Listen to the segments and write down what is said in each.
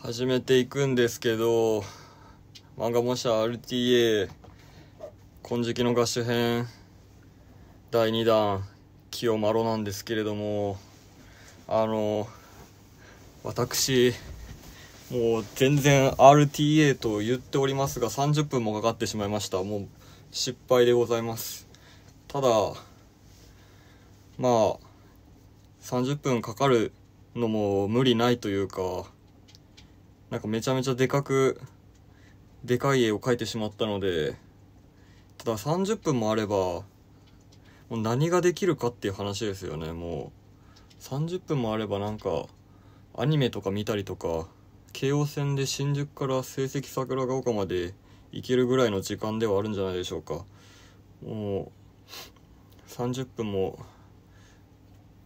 始めていくんですけど漫画模写 RTA 金色の合手編第2弾清丸なんですけれどもあの私もう全然 RTA と言っておりますが30分もかかってしまいましたもう失敗でございますただまあ30分かかるのも無理ないというかなんかめちゃめちゃでかく、でかい絵を描いてしまったので、ただ30分もあれば、もう何ができるかっていう話ですよね、もう。30分もあればなんか、アニメとか見たりとか、京王線で新宿から成績桜ヶ丘まで行けるぐらいの時間ではあるんじゃないでしょうか。もう、30分も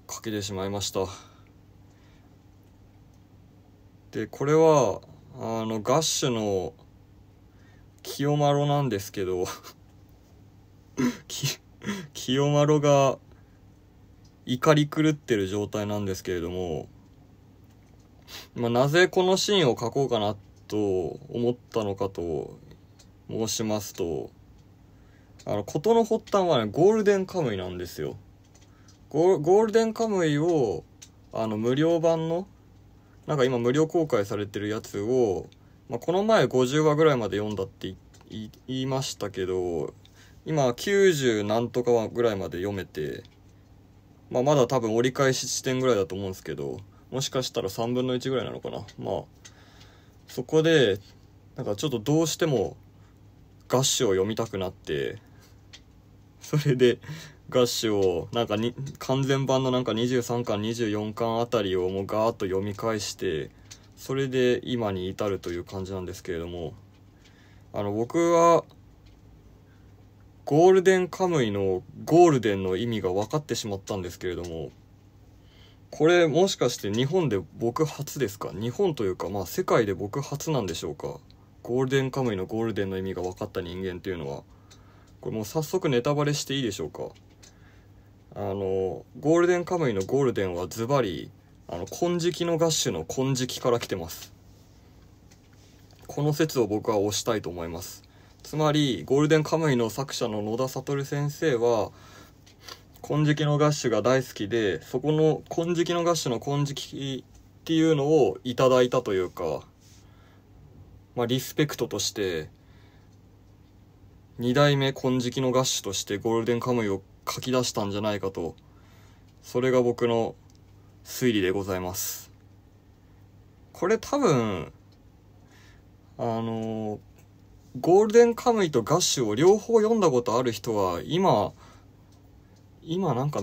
かけてしまいました。でこれはあのガッシュの清丸なんですけど 清丸が怒り狂ってる状態なんですけれども、まあ、なぜこのシーンを書こうかなと思ったのかと申しますとあの事の発端はねゴールデンカムイなんですよゴールデンカムイをあの無料版のなんか今無料公開されてるやつを、まあ、この前50話ぐらいまで読んだって言いましたけど、今90何とか話ぐらいまで読めて、まあ、まだ多分折り返し地点ぐらいだと思うんですけど、もしかしたら3分の1ぐらいなのかな。まあ、そこで、なんかちょっとどうしても、合詞を読みたくなって、それで、ガッシュをなんかに完全版のなんか23巻24巻あたりをもうガーッと読み返してそれで今に至るという感じなんですけれどもあの僕はゴールデンカムイのゴールデンの意味が分かってしまったんですけれどもこれもしかして日本で僕初ですか日本というかまあ世界で僕初なんでしょうかゴールデンカムイのゴールデンの意味が分かった人間っていうのはこれもう早速ネタバレしていいでしょうかあのゴールデンカムイのゴールデンはズバリあの金色のガッシュの金色から来てますこの説を僕は推したいと思いますつまりゴールデンカムイの作者の野田悟先生は金色のガッシュが大好きでそこの金色のガッシュの金色っていうのをいただいたというかまあリスペクトとして2代目金色のガッシュとしてゴールデンカムイを書き出したんじゃないかと、それが僕の推理でございます。これ多分、あの、ゴールデンカムイとガッシュを両方読んだことある人は、今、今なんか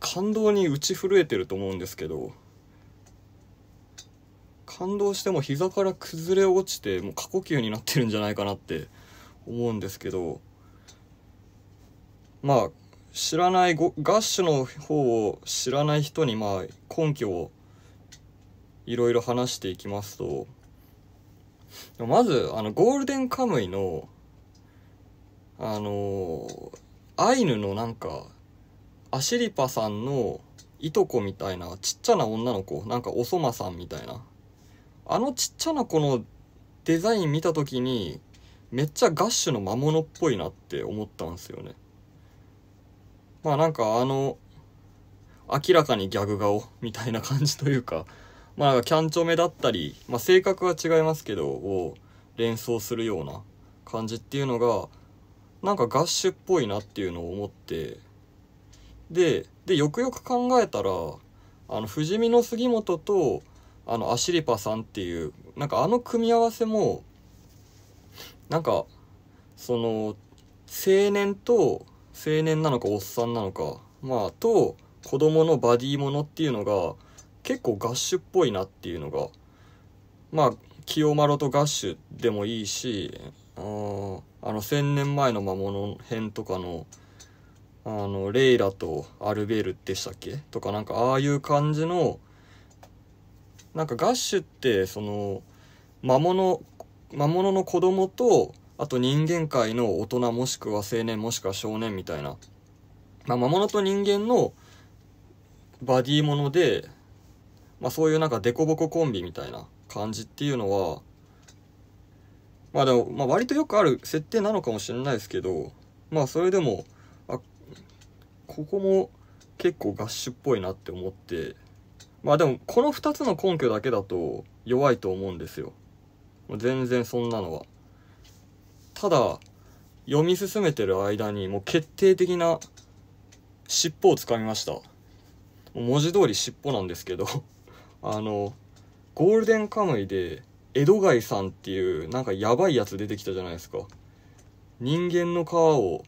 感動に打ち震えてると思うんですけど、感動しても膝から崩れ落ちて、もう過呼吸になってるんじゃないかなって思うんですけど、まあ、知らないガッシュの方を知らない人にまあ根拠をいろいろ話していきますとまずあのゴールデンカムイのあのアイヌのなんかアシリパさんのいとこみたいなちっちゃな女の子なんかおそまさんみたいなあのちっちゃな子のデザイン見た時にめっちゃガッシュの魔物っぽいなって思ったんですよねまあなんかあの、明らかにギャグ顔みたいな感じというか、まあなんかキャンチョ目だったり、まあ性格は違いますけど、を連想するような感じっていうのが、なんかガッシュっぽいなっていうのを思って、で、で、よくよく考えたら、あの、藤見の杉本と、あの、アシリパさんっていう、なんかあの組み合わせも、なんか、その、青年と青年なのかおっさんなのか、まあ、と、子供のバディものっていうのが、結構ガッシュっぽいなっていうのが、まあ、清丸とガッシュでもいいし、ああの、千年前の魔物編とかの、あの、レイラとアルベールでしたっけとかなんか、ああいう感じの、なんかガッシュって、その、魔物、魔物の子供とあと人間界の大人もしくは青年もしくは少年みたいな。まあ、魔物と人間のバディもので、まあ、そういうなんか凸コココンビみたいな感じっていうのは、まあでも、まあ、割とよくある設定なのかもしれないですけど、まあそれでも、あ、ここも結構合ッっぽいなって思って、まあでもこの2つの根拠だけだと弱いと思うんですよ。全然そんなのは。ただ読み進めてる間にもう決定的な尻尾をつかみました文字通り尻尾なんですけど あのゴールデンカムイで江戸貝さんっていうなんかやばいやつ出てきたじゃないですか人間の皮を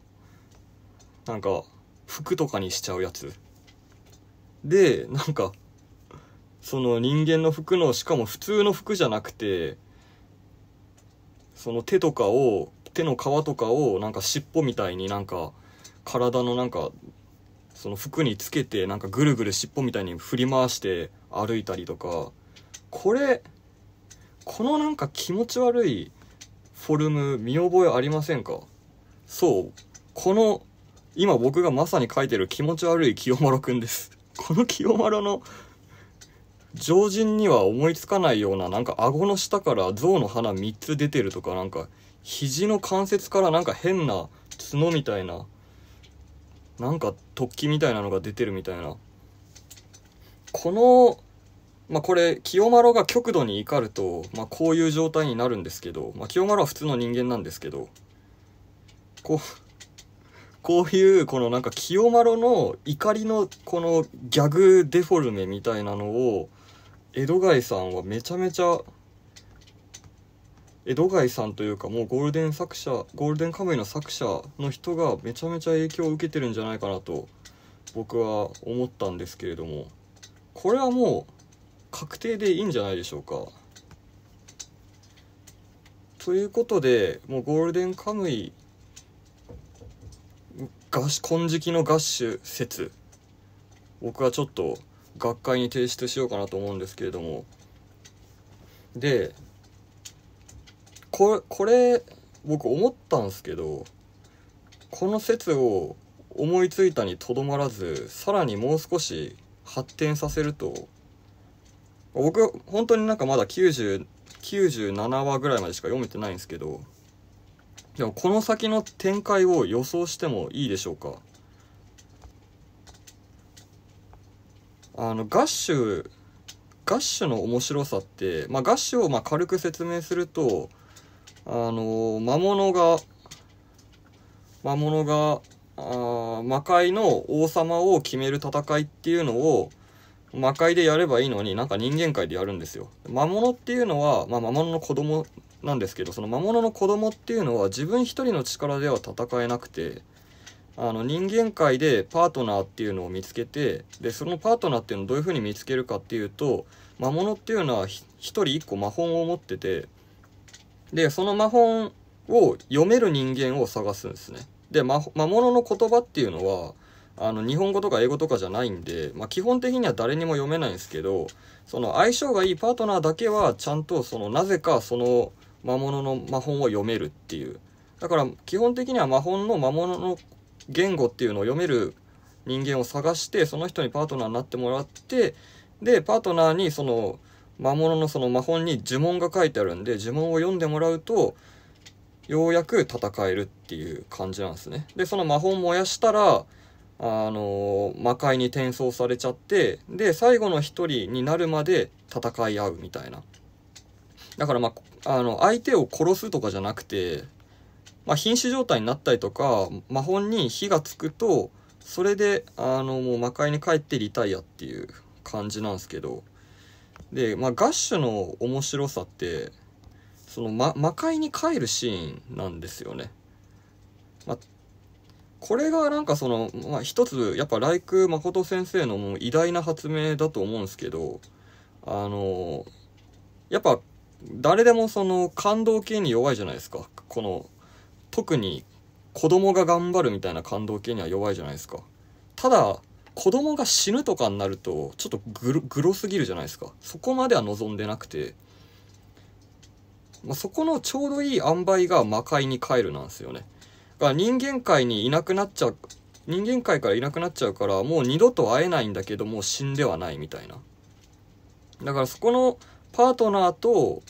なんか服とかにしちゃうやつでなんかその人間の服のしかも普通の服じゃなくてその手とかを手の皮とかをなんか尻尾みたいになんか体のなんかその服につけてなんかぐるぐる尻尾みたいに振り回して歩いたりとかこれこのなんか気持ち悪いフォルム見覚えありませんかそうこの今僕がまさに書いてる気持ち悪い清丸くんです この清丸の常人には思いつかないようななんか顎の下から象の鼻3つ出てるとかなんか肘の関節からなんか変な角みたいな、なんか突起みたいなのが出てるみたいな。この、まあ、これ、清丸が極度に怒ると、まあ、こういう状態になるんですけど、まあ、清丸は普通の人間なんですけど、こう、こういう、このなんか清丸の怒りのこのギャグデフォルメみたいなのを、江戸貝さんはめちゃめちゃ江戸貝さんというかもうゴールデン作者ゴールデンカムイの作者の人がめちゃめちゃ影響を受けてるんじゃないかなと僕は思ったんですけれどもこれはもう確定でいいんじゃないでしょうか。ということでもうゴールデンカムイ金色のガッシュ説僕はちょっと学会に提出しようかなと思うんですけれどもでこれこれ僕思ったんですけどこの説を思いついたにとどまらずさらにもう少し発展させると僕本当になんかまだ9 7話ぐらいまでしか読めてないんですけどでもこの先の展開を予想してもいいでしょうかあのガッシュガッシュの面白さって、まあ、ガッシュをま軽く説明するとあの魔物が、魔物が、あ魔界の王様を決める戦いっていうのを、魔界でやればいいのになんか人間界でやるんですよ。魔物っていうのは、まあ、魔物の子供なんですけど、その魔物の子供っていうのは自分一人の力では戦えなくて、あの人間界でパートナーっていうのを見つけて、で、そのパートナーっていうのをどういうふうに見つけるかっていうと、魔物っていうのは一人一個魔法を持ってて、で、その魔法を読める人間を探すんですね。で、魔物の言葉っていうのは、あの、日本語とか英語とかじゃないんで、まあ、基本的には誰にも読めないんですけど、その相性がいいパートナーだけは、ちゃんとその、なぜかその魔物の魔法を読めるっていう。だから、基本的には魔法の魔物の言語っていうのを読める人間を探して、その人にパートナーになってもらって、で、パートナーにその、魔物のその魔本に呪文が書いてあるんで呪文を読んでもらうとようやく戦えるっていう感じなんですねでその魔法燃やしたらあのー、魔界に転送されちゃってで最後の一人になるまで戦い合うみたいなだからまああの相手を殺すとかじゃなくて、まあ、瀕死状態になったりとか魔法に火がつくとそれであのもう魔界に帰ってリタイアっていう感じなんですけどで、まあ、ガッシュの面白さって、その、ま、魔界に帰るシーンなんですよね。まあ、これがなんかその、まあ、一つ、やっぱ、来空誠先生のもう偉大な発明だと思うんですけど、あのー、やっぱ、誰でもその、感動系に弱いじゃないですか。この、特に、子供が頑張るみたいな感動系には弱いじゃないですか。ただ、子供が死ぬとかになると、ちょっとグロすぎるじゃないですか。そこまでは望んでなくて、まあ、そこのちょうどいい塩梅が魔界に帰るなんですよね。だから人間界にいなくなっちゃう、人間界からいなくなっちゃうから、もう二度と会えないんだけど、もう死んではないみたいな。だからそこのパートナーと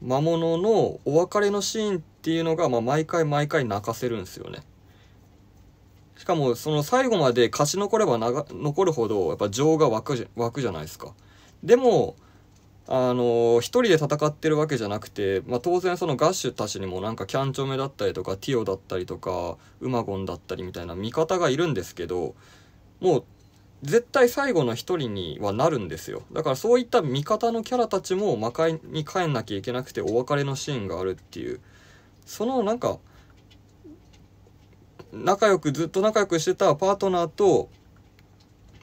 魔物のお別れのシーンっていうのが、まあ、毎回毎回泣かせるんですよね。しかもその最後まで勝ち残れば残るほどやっぱ情が湧くじ湧くじゃないですか。でもあの一人で戦ってるわけじゃなくて、まあ、当然そのガッシュたちにもなんかキャンチョメだったりとかティオだったりとかウマゴンだったりみたいな味方がいるんですけどもう絶対最後の一人にはなるんですよだからそういった味方のキャラたちも魔界に帰んなきゃいけなくてお別れのシーンがあるっていうそのなんか仲良く、ずっと仲良くしてたパートナーと、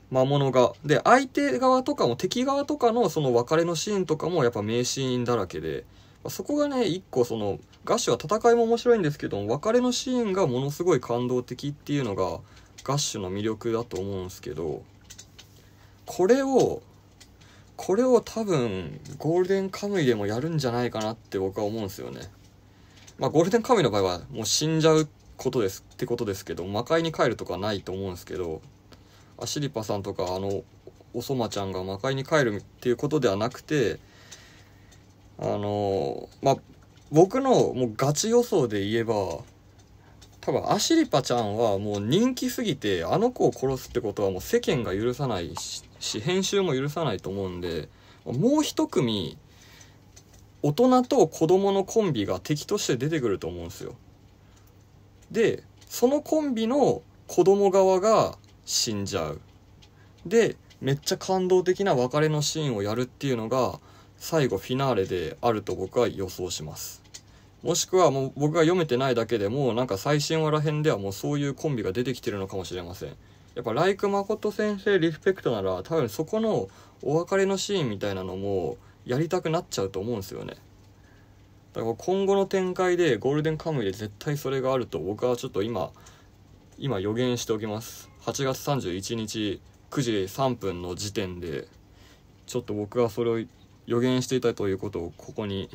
魔物が。で、相手側とかも敵側とかのその別れのシーンとかもやっぱ名シーンだらけで、そこがね、一個その、ガッシュは戦いも面白いんですけども、別れのシーンがものすごい感動的っていうのが、ガッシュの魅力だと思うんですけど、これを、これを多分、ゴールデンカムイでもやるんじゃないかなって僕は思うんですよね。まあ、ゴールデンカムイの場合は、もう死んじゃうことですってことですけど魔界に帰るとかないと思うんですけどアシリパさんとかあのおそまちゃんが魔界に帰るっていうことではなくてあのまあ僕のもうガチ予想で言えば多分アシリパちゃんはもう人気すぎてあの子を殺すってことはもう世間が許さないし編集も許さないと思うんでもう一組大人と子供のコンビが敵として出てくると思うんですよ。でそのコンビの子供側が死んじゃうでめっちゃ感動的な別れのシーンをやるっていうのが最後フィナーレであると僕は予想しますもしくはもう僕が読めてないだけでもなんか最新話らへんではもうそういうコンビが出てきてるのかもしれませんやっぱライク誠先生リスペクトなら多分そこのお別れのシーンみたいなのもやりたくなっちゃうと思うんですよねだから今後の展開でゴールデンカムイで絶対それがあると僕はちょっと今今予言しておきます8月31日9時3分の時点でちょっと僕はそれを予言していたということをここに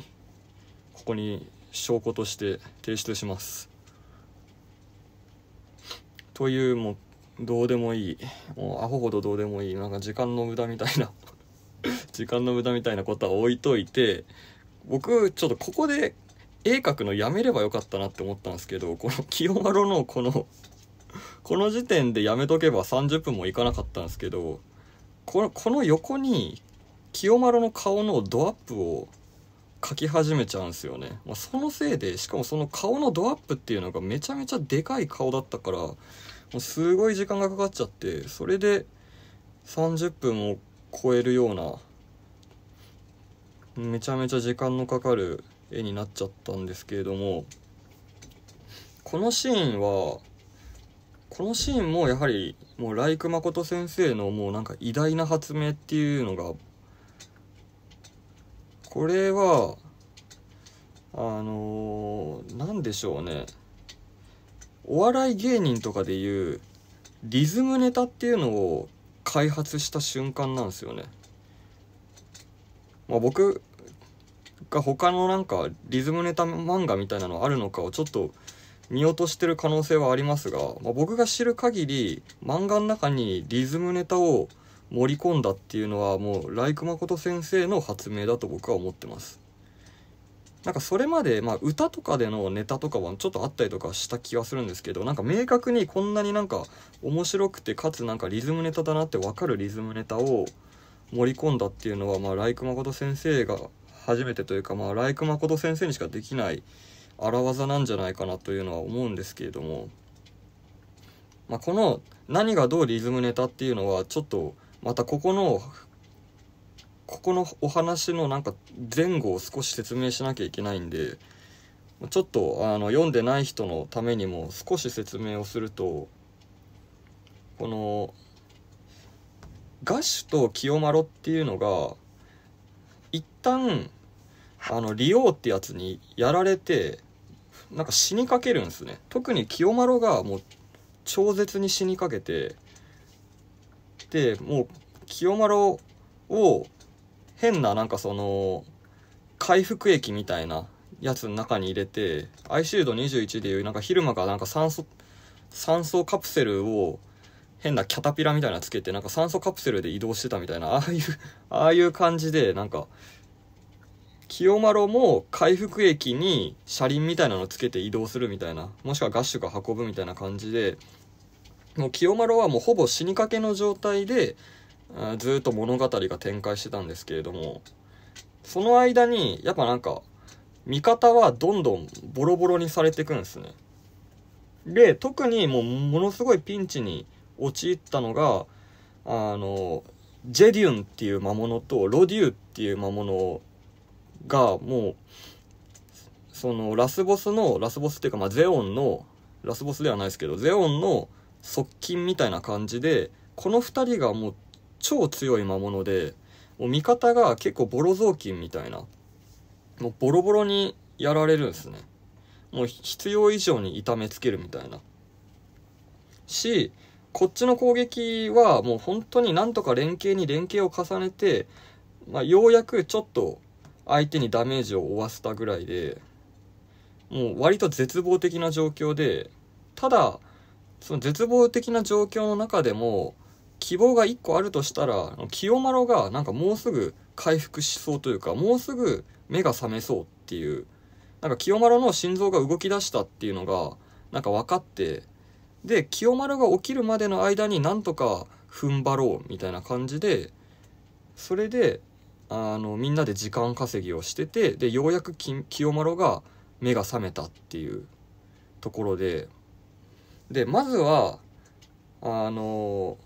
ここに証拠として提出しますというもうどうでもいいもうアホほどどうでもいいなんか時間の無駄みたいな時間の無駄みたいなことは置いといて僕ちょっとここで絵描くのやめればよかったなって思ったんですけどこの清丸のこのこの時点でやめとけば30分もいかなかったんですけどこのこの横に清丸の顔のドアップを描き始めちゃうんですよね、まあ、そのせいでしかもその顔のドアップっていうのがめちゃめちゃでかい顔だったからもうすごい時間がかかっちゃってそれで30分を超えるようなめちゃめちゃ時間のかかる絵になっちゃったんですけれどもこのシーンはこのシーンもやはりもうライク誠先生のもうなんか偉大な発明っていうのがこれはあの何、ー、でしょうねお笑い芸人とかでいうリズムネタっていうのを開発した瞬間なんですよね。まあ、僕が他のなんかリズムネタ漫画みたいなのあるのかをちょっと見落としてる可能性はありますが、まあ、僕が知る限り漫画の中にリズムネタを盛り込んだっていうのはもうライク誠先生の発明だと僕は思ってます。なんかそれまで、まあ、歌とかでのネタとかはちょっとあったりとかした気がするんですけどなんか明確にこんなになんか面白くてかつなんかリズムネタだなって分かるリズムネタを盛り込んだっていうのは、まあ、ライク誠先生が初めてというか、まあ、ライク誠先生にしかできない荒技なんじゃないかなというのは思うんですけれども、まあ、この何がどうリズムネタっていうのはちょっとまたここのここのお話のなんか前後を少し説明しなきゃいけないんでちょっとあの読んでない人のためにも少し説明をするとこのガッシュと清丸っていうのが一旦あの利用ってやつにやられてなんか死にかけるんですね特に清丸がもう超絶に死にかけてでもう清丸を変ななんかその回復液みたいなやつの中に入れてアイシールド21でいうなんか昼間がなんか酸素酸素カプセルを変なキャタピラみたいなつけてなんか酸素カプセルで移動してたみたいなああいうああいう感じでなんか清丸も回復駅に車輪みたいなのつけて移動するみたいな、もしくはガッシュが運ぶみたいな感じで、もう清丸はもうほぼ死にかけの状態で、ずっと物語が展開してたんですけれども、その間に、やっぱなんか、味方はどんどんボロボロにされていくんですね。で、特にもうものすごいピンチに陥ったのが、あの、ジェディュンっていう魔物とロデューっていう魔物がもうそのラスボスのラスボスっていうか、まあ、ゼオンのラスボスではないですけどゼオンの側近みたいな感じでこの2人がもう超強い魔物でもう味方が結構ボロ雑巾みたいなもうボロボロにやられるんですねもう必要以上に痛めつけるみたいなしこっちの攻撃はもう本当になんとか連携に連携を重ねて、まあ、ようやくちょっと相手にダメージを負わせたぐらいで、もう割と絶望的な状況で、ただ、その絶望的な状況の中でも、希望が1個あるとしたら、清丸がなんかもうすぐ回復しそうというか、もうすぐ目が覚めそうっていう、なんか清丸の心臓が動き出したっていうのが、なんか分かって、で、清丸が起きるまでの間になんとか踏ん張ろうみたいな感じで、それで、あのみんなで時間稼ぎをしててでようやく清丸が目が覚めたっていうところででまずはあの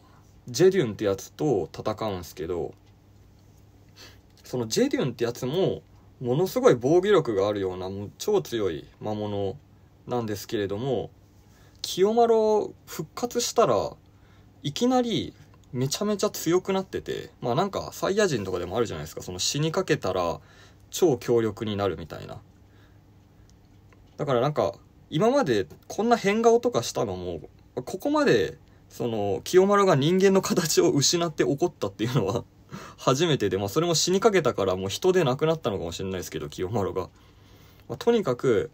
ジェデュンってやつと戦うんすけどそのジェデュンってやつもものすごい防御力があるようなもう超強い魔物なんですけれども清丸復活したらいきなりめちゃめちゃ強くなってて、まあなんかサイヤ人とかでもあるじゃないですか、その死にかけたら超強力になるみたいな。だからなんか、今までこんな変顔とかしたのも、ここまで、その、清丸が人間の形を失って怒ったっていうのは 初めてで、まあそれも死にかけたからもう人でなくなったのかもしれないですけど、清丸が。まあ、とにかく、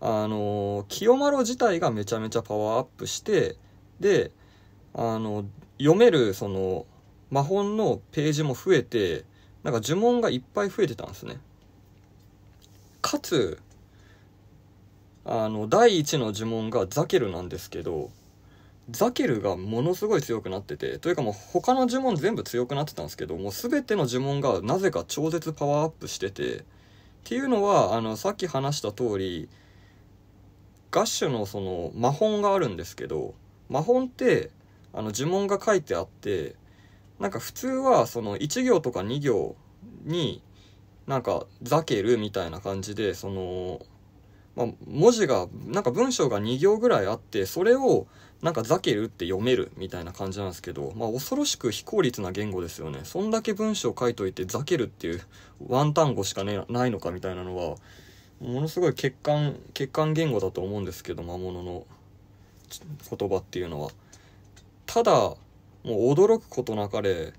あのー、清丸自体がめちゃめちゃパワーアップして、で、あの、読める、その、魔法のページも増えて、なんか呪文がいっぱい増えてたんですね。かつ、あの、第一の呪文がザケルなんですけど、ザケルがものすごい強くなってて、というかもう他の呪文全部強くなってたんですけど、もう全ての呪文がなぜか超絶パワーアップしてて、っていうのは、あの、さっき話した通り、ガッシュのその魔法があるんですけど、魔法ってあの呪文が書いてあってなんか普通はその1行とか2行になんか「ザケル」みたいな感じでその、まあ、文字がなんか文章が2行ぐらいあってそれをなんか「ザケル」って読めるみたいな感じなんですけど、まあ、恐ろしく非効率な言語ですよねそんだけ文章書いといて「ザケル」っていうワン単語しか、ね、ないのかみたいなのはものすごい欠陥欠陥言語だと思うんですけど魔物の言葉っていうのは。ただ、もう驚くことなかれ、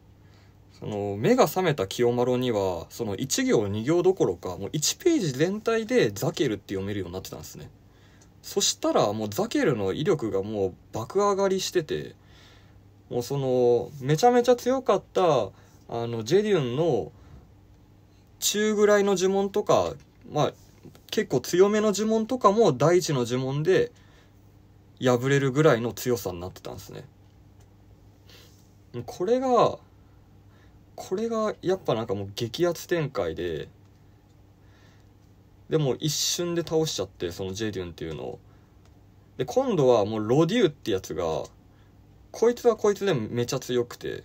その目が覚めた清丸にはその1行2行どころかもう1ページ全体でザケルって読めるようになってたんですねそしたらもうザケルの威力がもう爆上がりしててもうそのめちゃめちゃ強かったあのジェデュンの中ぐらいの呪文とかまあ結構強めの呪文とかも第一の呪文で破れるぐらいの強さになってたんですねこれがこれがやっぱなんかもう激アツ展開ででも一瞬で倒しちゃってそのジェデュンっていうのをで今度はもうロデューってやつがこいつはこいつでめちゃ強くて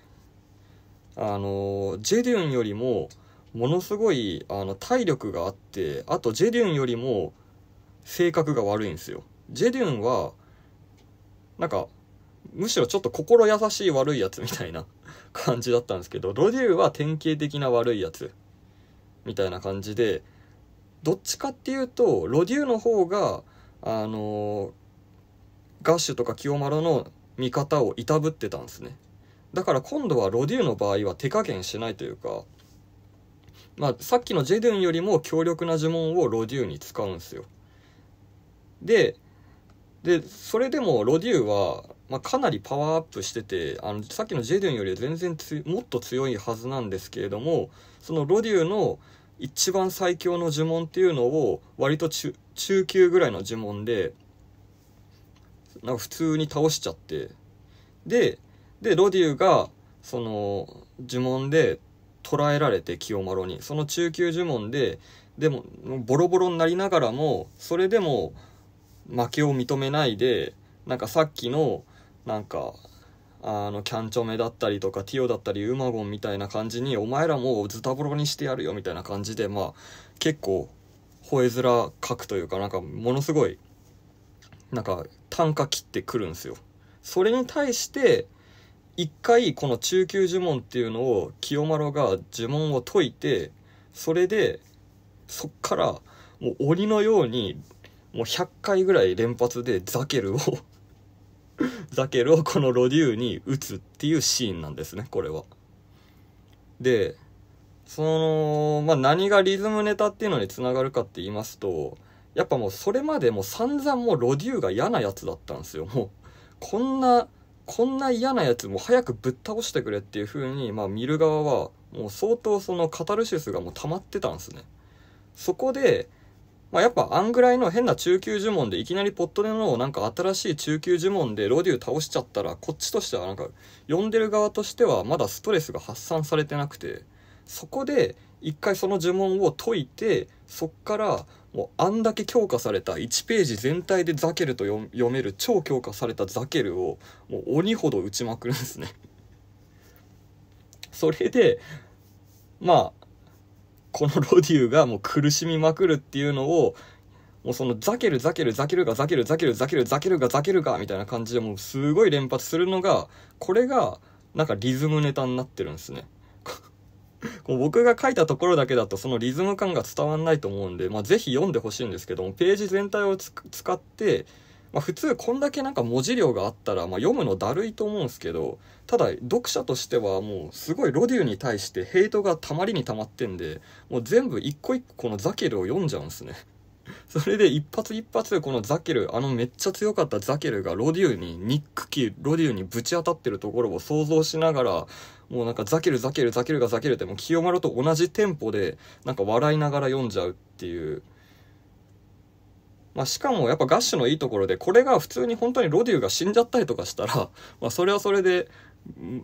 あのジェデュンよりもものすごいあの体力があってあとジェデュンよりも性格が悪いんですよジェデュンはなんかむしろちょっと心優しい悪いやつみたいな 感じだったんですけど、ロデューは典型的な悪いやつみたいな感じで、どっちかっていうと、ロデューの方が、あのー、ガッシュとか清丸の見方をいたぶってたんですね。だから今度はロデューの場合は手加減しないというか、まあ、さっきのジェドゥンよりも強力な呪文をロデューに使うんですよ。で、で、それでもロデューは、まあ、かなりパワーアップしててあのさっきのジェデュンよりは全然もっと強いはずなんですけれどもそのロデューの一番最強の呪文っていうのを割と中級ぐらいの呪文でなんか普通に倒しちゃってででロデューがその呪文で捕らえられて清丸にその中級呪文ででもボロボロになりながらもそれでも負けを認めないでなんかさっきのなんかあのキャンチョメだったりとかティオだったりウマゴンみたいな感じにお前らもうズタボロにしてやるよみたいな感じでまあ結構吠え面書くというかなんかものすごいなんか単価切ってくるんですよ。それに対して一回この中級呪文っていうのを清丸が呪文を解いてそれでそっからもう鬼のようにもう100回ぐらい連発でザケルをザケルをこのロデューに打つっていうシーンなんですね、これは。で、その、まあ、何がリズムネタっていうのにつながるかって言いますと、やっぱもうそれまでもう散々もうロデューが嫌なやつだったんですよ。もう、こんな、こんな嫌なやつも早くぶっ倒してくれっていう風に、まあ見る側は、もう相当そのカタルシスがもう溜まってたんですね。そこで、まあ、やっぱあんぐらいの変な中級呪文でいきなりポットでのなんか新しい中級呪文でロデュー倒しちゃったらこっちとしてはなんか呼んでる側としてはまだストレスが発散されてなくてそこで一回その呪文を解いてそっからもうあんだけ強化された1ページ全体でザケルと読める超強化されたザケルをもう鬼ほど打ちまくるんですねそれでまあこのロデューがもう苦しみまくるっていうのを、もうそのザケルザケルザケルがザケルザケルザケルザケルがザケルがみたいな感じでもうすごい連発するのが、これがなんかリズムネタになってるんですね。こう僕が書いたところだけだとそのリズム感が伝わんないと思うんで、まあ、ぜ読んでほしいんですけども、ページ全体を使って、まあ、普通こんだけなんか文字量があったら、まあ、読むのだるいと思うんですけど、ただ読者としてはもうすごいロデューに対してヘイトがたまりにたまってんで、もう全部一個一個このザケルを読んじゃうんですね。それで一発一発このザケル、あのめっちゃ強かったザケルがロデューに、ニックキー、ロデューにぶち当たってるところを想像しながら、もうなんかザケルザケルザケルがザケルってもう清丸と同じテンポで、なんか笑いながら読んじゃうっていう。まあ、しかもやっぱガッシュのいいところで、これが普通に本当にロデューが死んじゃったりとかしたら、まあ、それはそれで、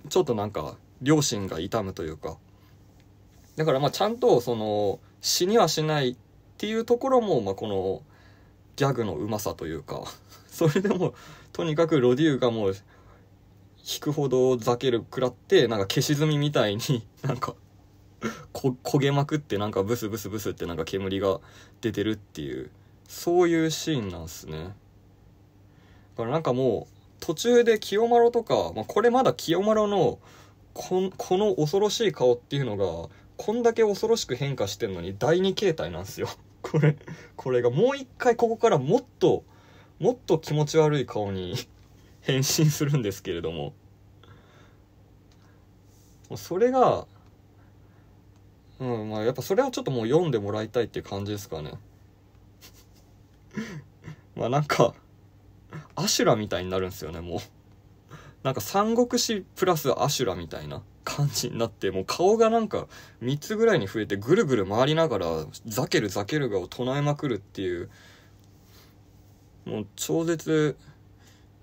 ちょっとなんか、両親が痛むというか。だからまあちゃんとその死にはしないっていうところもまあこのギャグのうまさというか それでもとにかくロデューがもう引くほどざけるくらってなんか消し炭みたいに なんかこ焦げまくってなんかブスブスブスってなんか煙が出てるっていうそういうシーンなんすねだからなんかもう途中で清丸とか、まあ、これまだ清丸のここの恐ろしい顔っていうのがこんだけ恐ろしく変化してんのに第2形態なんですよ これこれがもう一回ここからもっともっと気持ち悪い顔に 変身するんですけれどもそれがうんまあやっぱそれはちょっともう読んでもらいたいっていう感じですかね まあなんか、アシュラみたいになるんですよね、もう。なんか三国志プラスアシュラみたいな感じになって、もう顔がなんか3つぐらいに増えてぐるぐる回りながら、ザケルザケルガを唱えまくるっていう、もう超絶、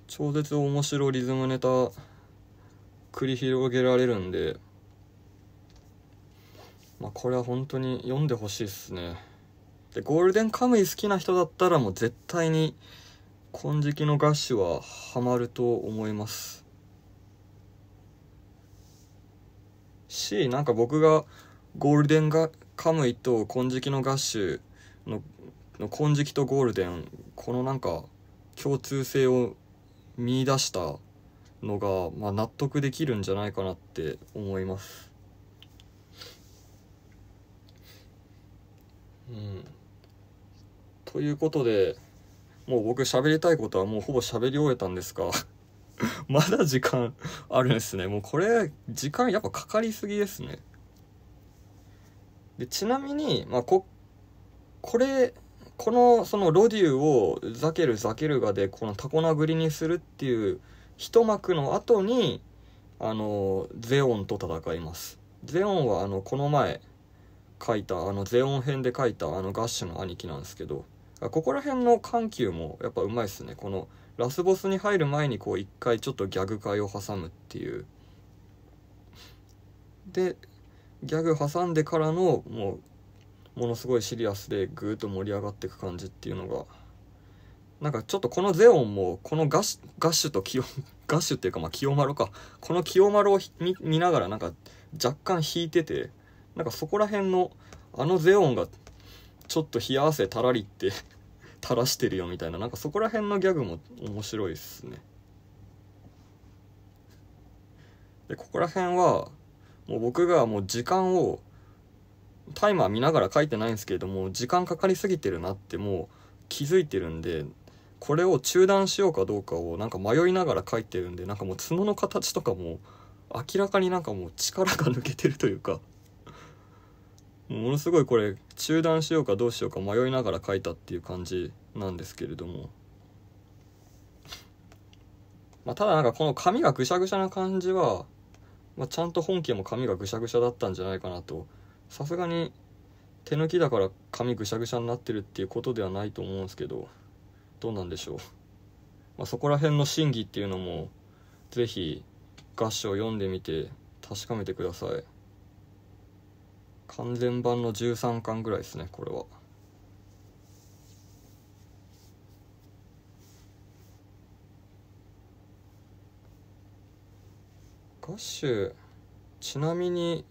超絶面白リズムネタ繰り広げられるんで、まあこれは本当に読んでほしいっすね。で、ゴールデンカムイ好きな人だったらもう絶対に金色のガッシュはハマると思います。し、なんか僕がゴールデンがカムイと金色のガッシュのの金色とゴールデン、このなんか共通性を見出したのが、まあ、納得できるんじゃないかなって思います。うんということで、もう僕喋りたいことはもうほぼ喋り終えたんですが、まだ時間あるんですね。もうこれ、時間やっぱかかりすぎですね。で、ちなみに、まあ、こ、これ、この、そのロデューをザケルザケルガでこのタコ殴りにするっていう一幕の後に、あの、ゼオンと戦います。ゼオンはあの、この前書いた、あの、ゼオン編で書いたあのガッシュの兄貴なんですけど、ここら辺の緩急もやっぱうまいっすねこのラスボスに入る前にこう一回ちょっとギャグ会を挟むっていうでギャグ挟んでからのもうものすごいシリアスでぐーっと盛り上がっていく感じっていうのがなんかちょっとこのゼオンもこのガッガッシュと清 ガッシュっていうかまあ清丸かこの清丸を見ながらなんか若干引いててなんかそこら辺のあのゼオンがちょっと冷や汗たらりって 垂らしてるよみたいななんかそこら辺のギャグも面白いっすねでここら辺はもう僕がもう時間をタイマー見ながら書いてないんですけれども時間かかりすぎてるなってもう気づいてるんでこれを中断しようかどうかをなんか迷いながら書いてるんでなんかもう角の形とかも明らかになんかもう力が抜けてるというかものすごいこれ中断しようかどうしようか迷いながら書いたっていう感じなんですけれども、まあ、ただなんかこの紙がぐしゃぐしゃな感じは、まあ、ちゃんと本家も紙がぐしゃぐしゃだったんじゃないかなとさすがに手抜きだから紙ぐしゃぐしゃになってるっていうことではないと思うんですけどどうなんでしょう、まあ、そこら辺の真偽っていうのも是非合詞を読んでみて確かめてください。完全版の13巻ぐらいですねこれは。ガッシュちなみに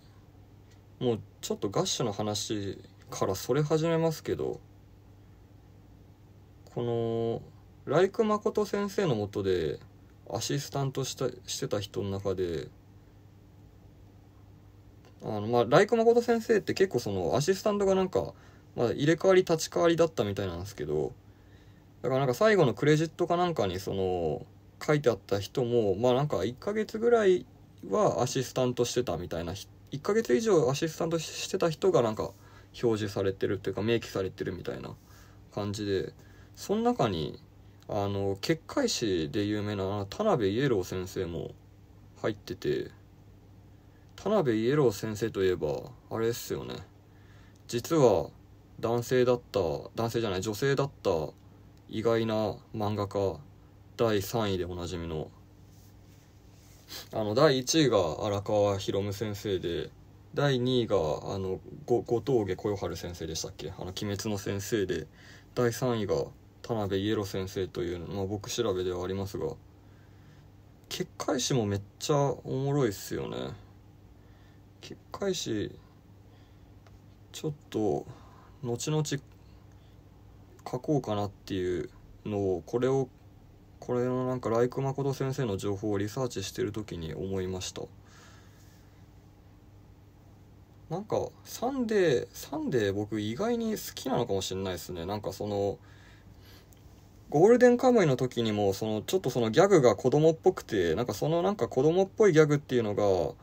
もうちょっとガッシュの話からそれ始めますけどこのライク誠先生のもとでアシスタントしたしてた人の中であのまあイク誠先生って結構そのアシスタントがなんか、まあ、入れ替わり立ち替わりだったみたいなんですけどだからなんか最後のクレジットかなんかにその書いてあった人もまあなんか1ヶ月ぐらいはアシスタントしてたみたいな1ヶ月以上アシスタントしてた人がなんか表示されてるっていうか明記されてるみたいな感じでその中にあの結界誌で有名な田辺イエロー先生も入ってて。田辺イエロー先生といえばあれっすよね実は男性だった男性じゃない女性だった意外な漫画家第3位でおなじみのあの第1位が荒川博夢先生で第2位があの後藤家小夜春先生でしたっけ「あの鬼滅の先生で」で第3位が田辺イエロ先生というの、まあ、僕調べではありますが結界誌もめっちゃおもろいっすよね。き返しちょっと後々書こうかなっていうのをこれをこれのなんかライク誠先生の情報をリサーチしてる時に思いましたなんかサンデーサンデー僕意外に好きなのかもしれないですねなんかそのゴールデンカムイの時にもそのちょっとそのギャグが子供っぽくてなんかそのなんか子供っぽいギャグっていうのが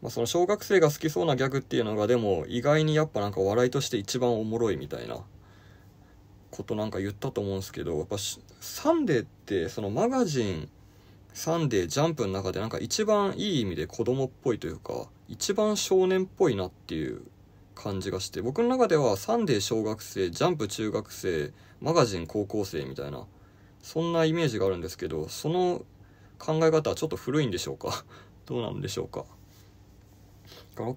まあ、その小学生が好きそうなギャグっていうのがでも意外にやっぱなんか笑いとして一番おもろいみたいなことなんか言ったと思うんですけどやっぱサンデーってそのマガジンサンデージャンプの中でなんか一番いい意味で子供っぽいというか一番少年っぽいなっていう感じがして僕の中ではサンデー小学生ジャンプ中学生マガジン高校生みたいなそんなイメージがあるんですけどその考え方はちょっと古いんでしょうか どうなんでしょうか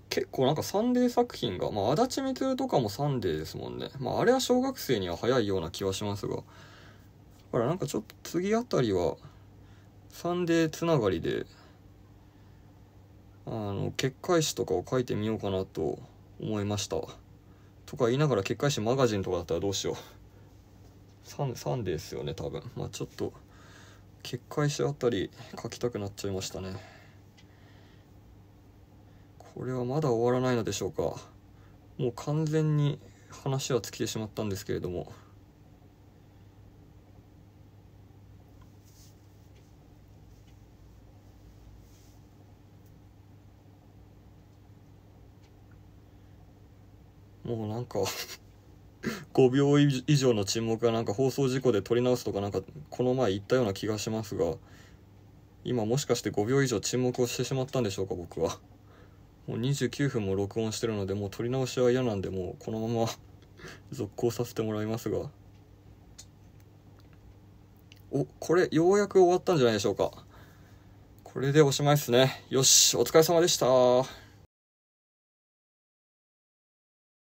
結構なんかサンデー作品が、まあ、足立みつるとかもサンデーですもんね。まあ、あれは小学生には早いような気はしますが。だからなんかちょっと次あたりは、サンデーつながりで、あの、結界誌とかを書いてみようかなと思いました。とか言いながら結界誌マガジンとかだったらどうしよう。サンサンデーですよね、多分。まあ、ちょっと、結界誌あたり書きたくなっちゃいましたね。これはまだ終わらないのでしょうかもう完全に話は尽きてしまったんですけれどももうなんか5 秒以上の沈黙がなんか放送事故で撮り直すとかなんかこの前言ったような気がしますが今もしかして5秒以上沈黙をしてしまったんでしょうか僕は。もう29分も録音してるのでもう撮り直しは嫌なんでもうこのまま 続行させてもらいますがおこれようやく終わったんじゃないでしょうかこれでおしまいですねよしお疲れ様でした